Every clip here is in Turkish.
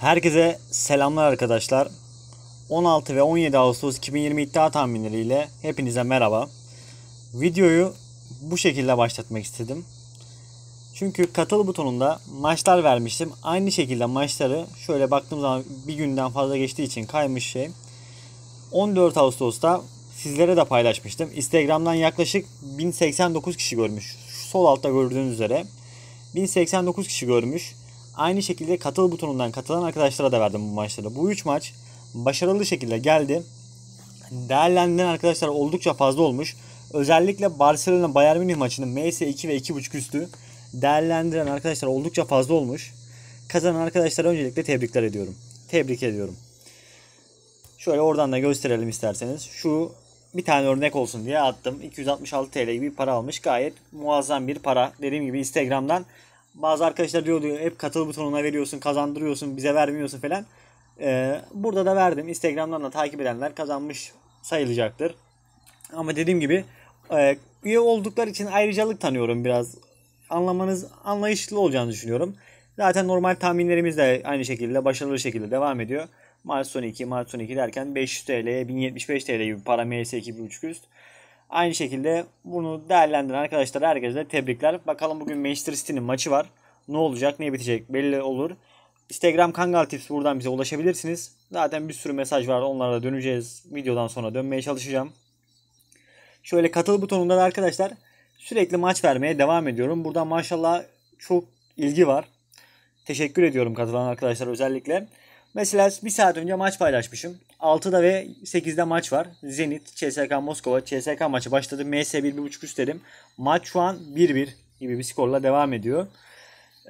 Herkese selamlar arkadaşlar. 16 ve 17 Ağustos 2020 iddia tahminleriyle hepinize merhaba. Videoyu bu şekilde başlatmak istedim. Çünkü katıl butonunda maçlar vermiştim. Aynı şekilde maçları şöyle baktığım zaman bir günden fazla geçtiği için kaymış şey. 14 Ağustos'ta sizlere de paylaşmıştım. Instagram'dan yaklaşık 1089 kişi görmüş. Sol altta gördüğünüz üzere 1089 kişi görmüş. Aynı şekilde katıl butonundan katılan arkadaşlara da verdim bu maçları. Bu 3 maç başarılı şekilde geldi. Değerlendiren arkadaşlar oldukça fazla olmuş. Özellikle Barcelona Bayern Münih maçının MS 2 ve 2.5 üstü değerlendiren arkadaşlar oldukça fazla olmuş. Kazanan arkadaşlara öncelikle tebrikler ediyorum. Tebrik ediyorum. Şöyle oradan da gösterelim isterseniz. Şu bir tane örnek olsun diye attım. 266 TL gibi para almış. Gayet muazzam bir para. Dediğim gibi Instagram'dan bazı arkadaşlar diyordu hep katıl butonuna veriyorsun, kazandırıyorsun, bize vermiyorsun falan. Ee, burada da verdim. Instagram'dan da takip edenler kazanmış sayılacaktır. Ama dediğim gibi e, üye oldukları için ayrıcalık tanıyorum biraz. Anlamanız anlayışlı olacağını düşünüyorum. Zaten normal tahminlerimiz de aynı şekilde başarılı şekilde devam ediyor. Mars son 2, Mars son derken 500 TL'ye 1075 TL gibi para MS 2.5 üst. Aynı şekilde bunu değerlendiren arkadaşlar herkese tebrikler. Bakalım bugün Manchester City'nin maçı var. Ne olacak ne bitecek belli olur. Instagram Kangal Tips buradan bize ulaşabilirsiniz. Zaten bir sürü mesaj var onlara da döneceğiz. Videodan sonra dönmeye çalışacağım. Şöyle katıl butonunda da arkadaşlar sürekli maç vermeye devam ediyorum. Buradan maşallah çok ilgi var. Teşekkür ediyorum katılan arkadaşlar özellikle. Mesela bir saat önce maç paylaşmışım. 6'da ve 8'de maç var. Zenit, CSK Moskova. CSK maçı başladı. MS 1.5 üst dedim. Maç şu an 1-1 gibi bir skorla devam ediyor.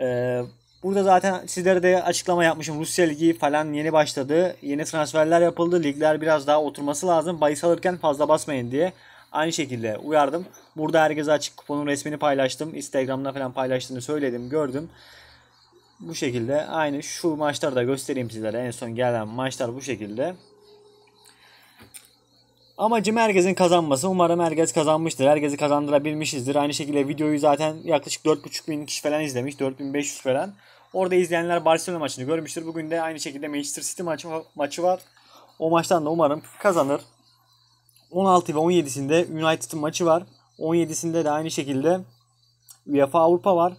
Ee, burada zaten sizlere de açıklama yapmışım. Rusya Ligi falan yeni başladı. Yeni transferler yapıldı. Ligler biraz daha oturması lazım. Bahis alırken fazla basmayın diye. Aynı şekilde uyardım. Burada herkese açık kuponun resmini paylaştım. Instagram'da falan paylaştığını söyledim. Gördüm bu şekilde aynı şu maçları da göstereyim sizlere en son gelen maçlar bu şekilde. Amacım herkesin kazanması. Umarım herkes kazanmıştır. Herkesi kazandırabilmişizdir. Aynı şekilde videoyu zaten yaklaşık 4.5 bin kişi falan izlemiş. 4.500 falan. Orada izleyenler Barcelona maçını görmüştür. Bugün de aynı şekilde Manchester City maçı, maçı var. O maçtan da umarım kazanır. 16 ve 17'sinde United maçı var. 17'sinde de aynı şekilde UEFA Avrupa var.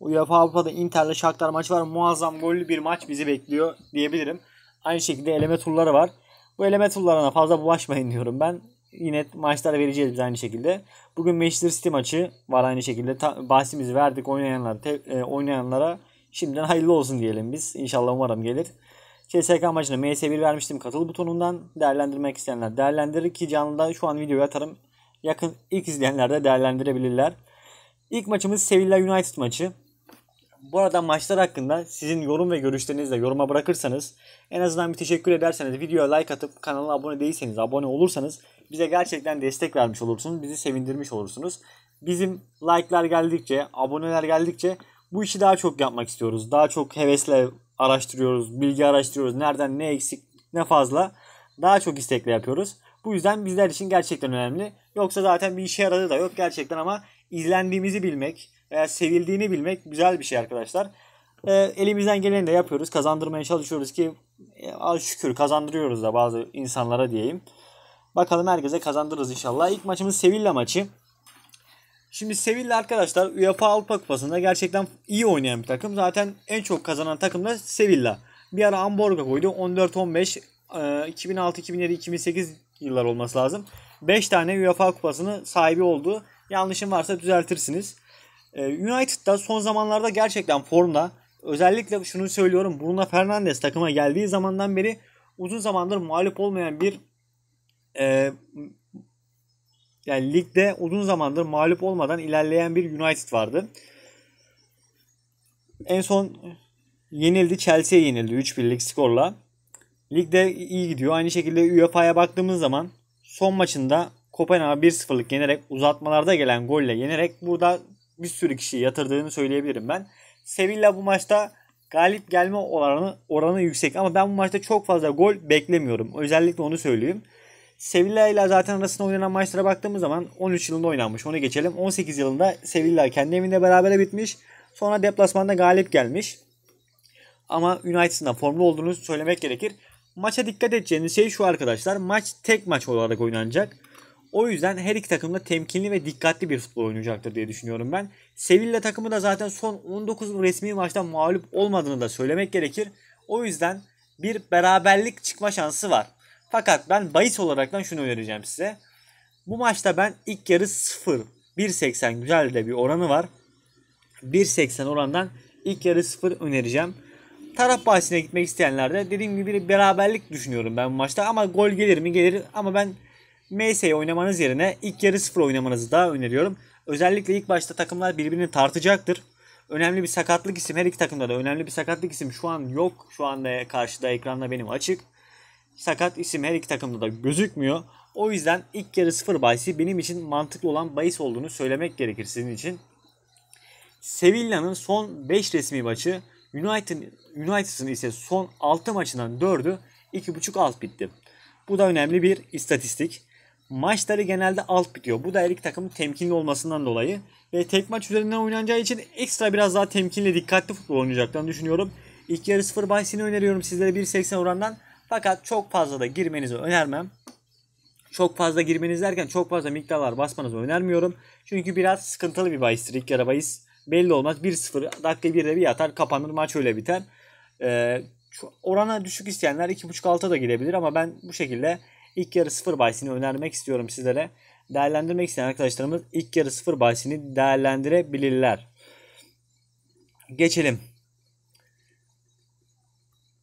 UEFA Avrupa'da Inter'le Shakhtar maçı var. Muazzam gollü bir maç bizi bekliyor diyebilirim. Aynı şekilde eleme turları var. Bu elementallarına fazla bulaşmayın diyorum ben. Yine maçlar vereceğiz biz aynı şekilde. Bugün Manchester City maçı var aynı şekilde. bahsimizi verdik oynayanlar, e, oynayanlara. Şimdiden hayırlı olsun diyelim biz. İnşallah umarım gelir. CSK maçına MS1 vermiştim katıl butonundan. Değerlendirmek isteyenler değerlendirir ki canlıda şu an videoyu atarım. Yakın ilk izleyenler de değerlendirebilirler. İlk maçımız Sevilla United maçı. Bu arada maçlar hakkında sizin yorum ve görüşlerinizle yoruma bırakırsanız en azından bir teşekkür ederseniz videoya like atıp kanala abone değilseniz abone olursanız bize gerçekten destek vermiş olursunuz. Bizi sevindirmiş olursunuz. Bizim like'lar geldikçe, aboneler geldikçe bu işi daha çok yapmak istiyoruz. Daha çok hevesle araştırıyoruz, bilgi araştırıyoruz. Nereden ne eksik, ne fazla. Daha çok istekle yapıyoruz. Bu yüzden bizler için gerçekten önemli. Yoksa zaten bir işe yaradı da yok gerçekten ama izlendiğimizi bilmek, veya sevildiğini bilmek güzel bir şey arkadaşlar. E, elimizden geleni de yapıyoruz. Kazandırmaya çalışıyoruz ki e, şükür kazandırıyoruz da bazı insanlara diyeyim. Bakalım herkese kazandırırız inşallah. İlk maçımız Sevilla maçı. Şimdi Sevilla arkadaşlar UEFA Avrupa Kupası'nda gerçekten iyi oynayan bir takım. Zaten en çok kazanan takım da Sevilla. Bir ara Hamburg'a koydu. 14-15, 2006, 2007, 2008 yıllar olması lazım. 5 tane UEFA Kupası'nı sahibi oldu. Yanlışım varsa düzeltirsiniz. Ee, United'da son zamanlarda gerçekten formda. Özellikle şunu söylüyorum Bruno Fernandes takıma geldiği zamandan beri uzun zamandır mağlup olmayan bir e, yani ligde uzun zamandır mağlup olmadan ilerleyen bir United vardı. En son yenildi Chelsea'ye yenildi 3-1'lik skorla. Ligde iyi gidiyor. Aynı şekilde UEFA'ya baktığımız zaman son maçında Kopenhag'a 1-0'lık yenerek uzatmalarda gelen golle yenerek burada bir sürü kişiye yatırdığını söyleyebilirim ben. Sevilla bu maçta galip gelme oranı, oranı yüksek ama ben bu maçta çok fazla gol beklemiyorum. Özellikle onu söyleyeyim. Sevilla ile zaten arasında oynanan maçlara baktığımız zaman 13 yılında oynanmış. Onu geçelim. 18 yılında Sevilla kendi evinde berabere bitmiş. Sonra deplasmanda galip gelmiş. Ama United'ın da formlu olduğunu söylemek gerekir. Maça dikkat edeceğiniz şey şu arkadaşlar. Maç tek maç olarak oynanacak. O yüzden her iki takım da temkinli ve dikkatli bir futbol oynayacaktır diye düşünüyorum ben. Sevilla takımı da zaten son 19 resmi maçta mağlup olmadığını da söylemek gerekir. O yüzden bir beraberlik çıkma şansı var. Fakat ben bahis olaraktan şunu önereceğim size. Bu maçta ben ilk yarı 0 1.80 güzel de bir oranı var. 1.80 orandan ilk yarı 0 önereceğim. Taraf bahsine gitmek isteyenler de dediğim gibi bir beraberlik düşünüyorum ben bu maçta ama gol gelir mi gelir ama ben MS'yi oynamanız yerine ilk yarı sıfır oynamanızı daha öneriyorum. Özellikle ilk başta takımlar birbirini tartacaktır. Önemli bir sakatlık isim her iki takımda da önemli bir sakatlık isim şu an yok. Şu anda karşıda ekranda benim açık. Sakat isim her iki takımda da gözükmüyor. O yüzden ilk yarı sıfır bahisi benim için mantıklı olan bahis olduğunu söylemek gerekir sizin için. Sevilla'nın son 5 resmi maçı United, United'ın ise son 6 maçından 4'ü 2.5 alt bitti. Bu da önemli bir istatistik maçları genelde alt bitiyor. Bu da her iki takımın temkinli olmasından dolayı. Ve tek maç üzerinden oynanacağı için ekstra biraz daha temkinli, dikkatli futbol oynayacaklarını düşünüyorum. İlk yarı 0 bahsini öneriyorum sizlere 1.80 orandan. Fakat çok fazla da girmenizi önermem. Çok fazla girmeniz derken çok fazla miktarlar basmanızı önermiyorum. Çünkü biraz sıkıntılı bir bahistir ilk yarı bahis. Belli olmaz. 1-0 dakika 1'de bir yatar kapanır maç öyle biter. Ee, orana düşük isteyenler 2.5 alta da girebilir ama ben bu şekilde İlk yarı 0 bahisini önermek istiyorum sizlere. Değerlendirmek isteyen arkadaşlarımız ilk yarı 0 bahisini değerlendirebilirler. Geçelim.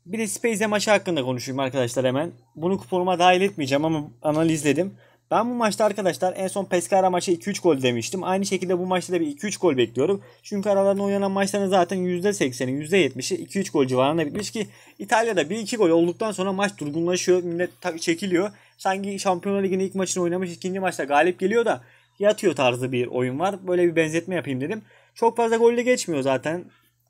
Bir de Space maçı hakkında konuşayım arkadaşlar hemen. Bunu kuponuma dahil etmeyeceğim ama analizledim. Ben bu maçta arkadaşlar en son Pescara maçı 2-3 gol demiştim. Aynı şekilde bu maçta da bir 2-3 gol bekliyorum. Çünkü aralarında oynanan maçların zaten %80'i %70'i 2-3 gol civarında bitmiş ki İtalya'da 1-2 gol olduktan sonra maç durgunlaşıyor. Millet çekiliyor. Sanki Şampiyonlar Ligi'nin ilk maçını oynamış ikinci maçta galip geliyor da yatıyor tarzı bir oyun var. Böyle bir benzetme yapayım dedim. Çok fazla golle geçmiyor zaten.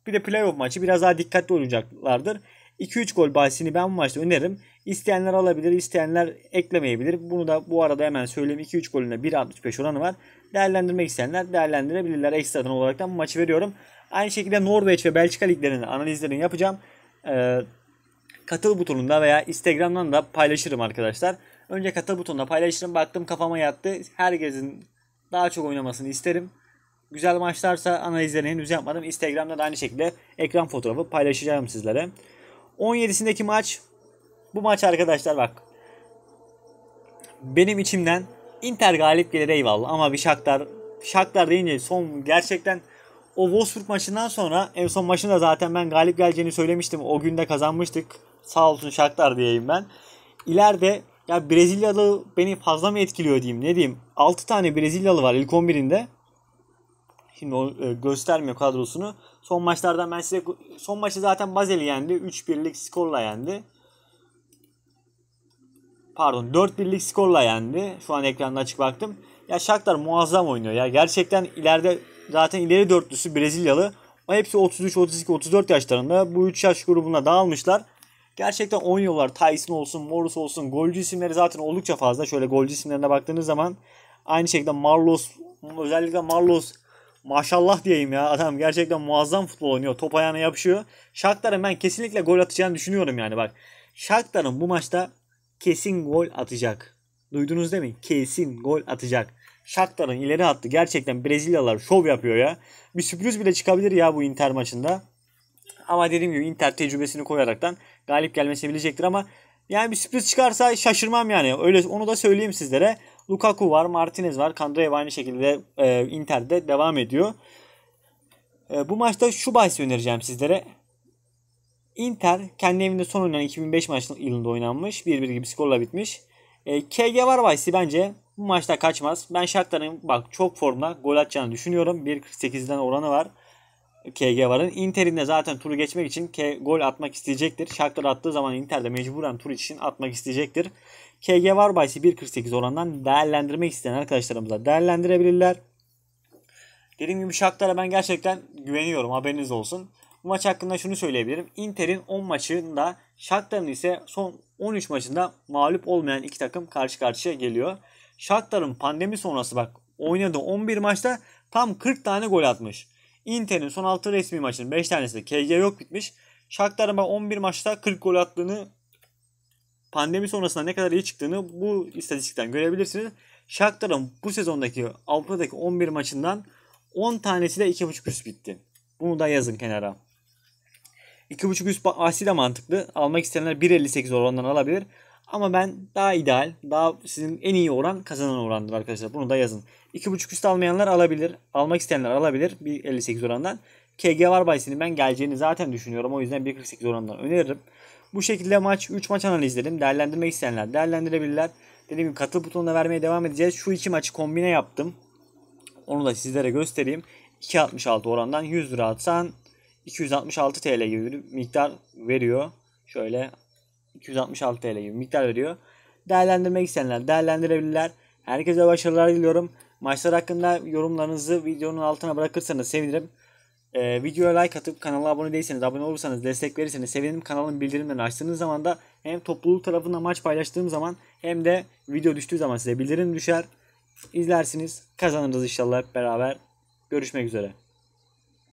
Bir de playoff maçı biraz daha dikkatli olacaklardır. 2-3 gol bahisini ben bu maçta öneririm. İsteyenler alabilir, isteyenler eklemeyebilir. Bunu da bu arada hemen söyleyeyim. 2-3 golüne 1.65 oranı var. Değerlendirmek isteyenler değerlendirebilirler. Ekstradan olarak da bu maçı veriyorum. Aynı şekilde Norveç ve Belçika liglerinin analizlerini yapacağım. Ee, katıl butonunda veya Instagram'dan da paylaşırım arkadaşlar. Önce katıl butonunda paylaşırım. Baktım kafama yattı. Herkesin daha çok oynamasını isterim. Güzel maçlarsa analizlerini henüz yapmadım. Instagram'da da aynı şekilde ekran fotoğrafı paylaşacağım sizlere. 17'sindeki maç bu maç arkadaşlar bak. Benim içimden Inter galip gelir eyvallah ama bir Shakhtar Shakhtar deyince son gerçekten o Wolfsburg maçından sonra en son maçında zaten ben galip geleceğini söylemiştim. O gün de kazanmıştık. Sağ olsun Shakhtar diyeyim ben. İleride ya Brezilyalı beni fazla mı etkiliyor diyeyim ne diyeyim. 6 tane Brezilyalı var ilk 11'inde. Şimdi o e, göstermiyor kadrosunu. Son maçlardan ben size son maçı zaten Bazel'i yendi. 3-1'lik skorla yendi. Pardon 4-1'lik skorla yendi. Şu an ekranda açık baktım. Ya Shakhtar muazzam oynuyor ya. Gerçekten ileride zaten ileri dörtlüsü Brezilyalı. Ama hepsi 33, 32, 34 yaşlarında. Bu 3 yaş grubuna dağılmışlar. Gerçekten oynuyorlar. Tyson olsun, Morris olsun. Golcü isimleri zaten oldukça fazla. Şöyle golcü isimlerine baktığınız zaman aynı şekilde Marlos özellikle Marlos maşallah diyeyim ya. Adam gerçekten muazzam futbol oynuyor. Top ayağına yapışıyor. Shakhtar'ın ben kesinlikle gol atacağını düşünüyorum yani bak. Shakhtar'ın bu maçta kesin gol atacak. Duydunuz değil mi? Kesin gol atacak. Shakhtar'ın ileri attı. Gerçekten Brezilyalılar şov yapıyor ya. Bir sürpriz bile çıkabilir ya bu Inter maçında. Ama dediğim gibi Inter tecrübesini koyaraktan galip gelmesi bilecektir ama yani bir sürpriz çıkarsa şaşırmam yani. Öyle onu da söyleyeyim sizlere. Lukaku var, Martinez var. Kandreva aynı şekilde e, Inter'de devam ediyor. E, bu maçta şu bahsi önereceğim sizlere. Inter kendi evinde son oynanan 2005 maç yılında oynanmış. 1-1 gibi skorla bitmiş. E, KG var bahsi bence bu maçta kaçmaz. Ben şartların bak çok formda gol atacağını düşünüyorum. 1.48'den oranı var. KG varın. Inter'in de zaten turu geçmek için gol atmak isteyecektir. Shakhtar attığı zaman Inter de mecburen tur için atmak isteyecektir. KG var bahsi 1.48 orandan değerlendirmek isteyen arkadaşlarımıza değerlendirebilirler. Dediğim gibi Shakhtar'a ben gerçekten güveniyorum haberiniz olsun. Bu maç hakkında şunu söyleyebilirim. Inter'in 10 maçında Shakhtar'ın ise son 13 maçında mağlup olmayan iki takım karşı karşıya geliyor. Shakhtar'ın pandemi sonrası bak oynadığı 11 maçta tam 40 tane gol atmış. Inter'in son 6 resmi maçının 5 tanesi de KG yok bitmiş. Shakhtar'ın 11 maçta 40 gol attığını pandemi sonrasında ne kadar iyi çıktığını bu istatistikten görebilirsiniz. Shakhtar'ın bu sezondaki Avrupa'daki 11 maçından 10 tanesi de 2.5 üst bitti. Bunu da yazın kenara. 2.5 üst bahsi de mantıklı. Almak isteyenler 1.58 oranından alabilir. Ama ben daha ideal, daha sizin en iyi oran kazanan orandır arkadaşlar. Bunu da yazın. 2.5 üst almayanlar alabilir. Almak isteyenler alabilir. 1.58 orandan. KG var bahisinin ben geleceğini zaten düşünüyorum. O yüzden 1.48 orandan öneririm. Bu şekilde maç 3 maç analizledim. Değerlendirmek isteyenler değerlendirebilirler. Dediğim gibi katıl butonuna vermeye devam edeceğiz. Şu iki maçı kombine yaptım. Onu da sizlere göstereyim. 2.66 orandan 100 lira atsan 266 TL gibi bir miktar veriyor. Şöyle 266 TL gibi miktar veriyor. Değerlendirmek isteyenler değerlendirebilirler. Herkese başarılar diliyorum. Maçlar hakkında yorumlarınızı videonun altına bırakırsanız sevinirim. Ee, videoya like atıp kanala abone değilseniz, abone olursanız, destek verirseniz sevinirim. Kanalın bildirimlerini açtığınız zaman da hem topluluk tarafında maç paylaştığım zaman hem de video düştüğü zaman size bildirim düşer. İzlersiniz. Kazanırız inşallah hep beraber. Görüşmek üzere.